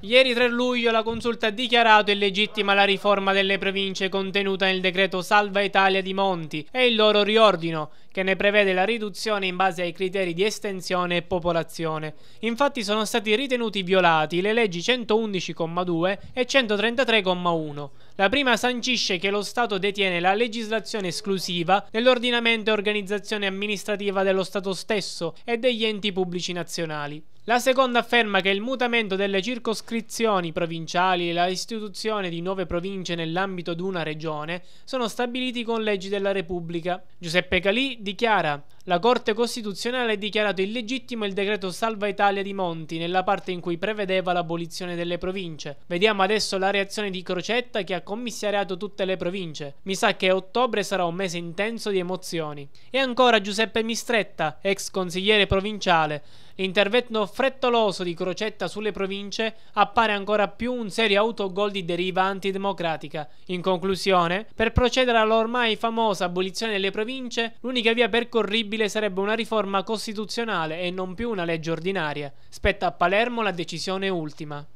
Ieri 3 luglio la consulta ha dichiarato illegittima la riforma delle province contenuta nel decreto Salva Italia di Monti e il loro riordino, che ne prevede la riduzione in base ai criteri di estensione e popolazione. Infatti sono stati ritenuti violati le leggi 111,2 e 133,1. La prima sancisce che lo Stato detiene la legislazione esclusiva dell'ordinamento e organizzazione amministrativa dello Stato stesso e degli enti pubblici nazionali. La seconda afferma che il mutamento delle circoscrizioni circoscrizioni provinciali e la istituzione di nuove province nell'ambito di una regione sono stabiliti con leggi della Repubblica. Giuseppe Calì dichiara la Corte Costituzionale ha dichiarato illegittimo il decreto Salva Italia di Monti nella parte in cui prevedeva l'abolizione delle province. Vediamo adesso la reazione di Crocetta che ha commissariato tutte le province. Mi sa che ottobre sarà un mese intenso di emozioni. E ancora Giuseppe Mistretta, ex consigliere provinciale. L'intervento frettoloso di Crocetta sulle province appare ancora più un serio autogol di deriva antidemocratica. In conclusione, per procedere all'ormai famosa abolizione delle province, l'unica via percorribile sarebbe una riforma costituzionale e non più una legge ordinaria. Spetta a Palermo la decisione ultima.